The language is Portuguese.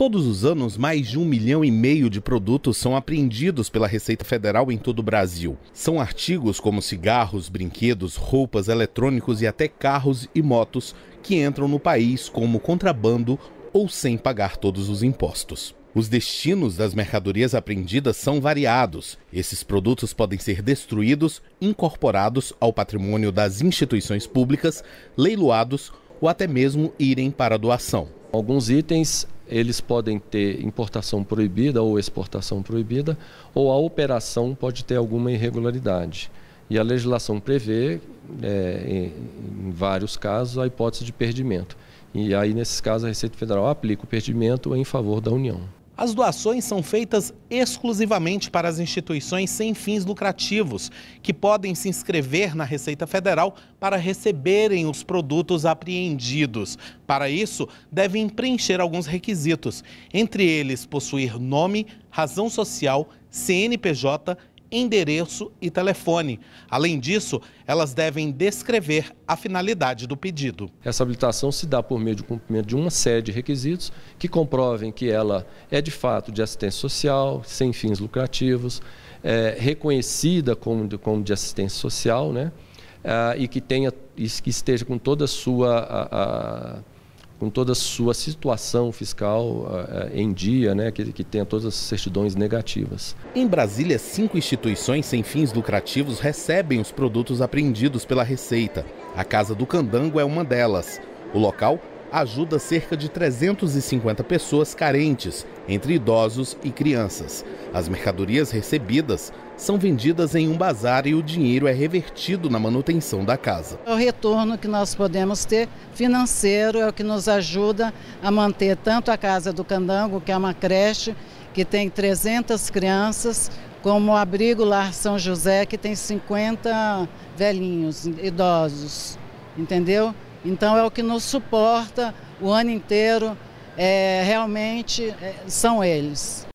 Todos os anos, mais de um milhão e meio de produtos são apreendidos pela Receita Federal em todo o Brasil. São artigos como cigarros, brinquedos, roupas, eletrônicos e até carros e motos que entram no país como contrabando ou sem pagar todos os impostos. Os destinos das mercadorias apreendidas são variados. Esses produtos podem ser destruídos, incorporados ao patrimônio das instituições públicas, leiloados ou até mesmo irem para doação. Alguns itens eles podem ter importação proibida ou exportação proibida, ou a operação pode ter alguma irregularidade. E a legislação prevê, é, em, em, vários casos, a hipótese de perdimento. E aí, nesses casos, a Receita Federal aplica o perdimento em favor da União. As doações são feitas exclusivamente para as instituições sem fins lucrativos, que podem se inscrever na Receita Federal para receberem os produtos apreendidos. Para isso, devem preencher alguns requisitos, entre eles possuir nome, razão social, CNPJ endereço e telefone. Além disso, elas devem descrever a finalidade do pedido. Essa habilitação se dá por meio do cumprimento de uma série de requisitos que comprovem que ela é de fato de assistência social, sem fins lucrativos, é, reconhecida como de, como de assistência social, né? Ah, e que tenha que esteja com toda a sua a, a com toda a sua situação fiscal ah, eh, em dia, né, que, que tenha todas as certidões negativas. Em Brasília, cinco instituições sem fins lucrativos recebem os produtos apreendidos pela Receita. A Casa do Candango é uma delas. O local ajuda cerca de 350 pessoas carentes, entre idosos e crianças. As mercadorias recebidas são vendidas em um bazar e o dinheiro é revertido na manutenção da casa. É o retorno que nós podemos ter financeiro é o que nos ajuda a manter tanto a Casa do Candango, que é uma creche que tem 300 crianças, como o abrigo Lar São José, que tem 50 velhinhos, idosos, entendeu? Então é o que nos suporta o ano inteiro, é, realmente é, são eles.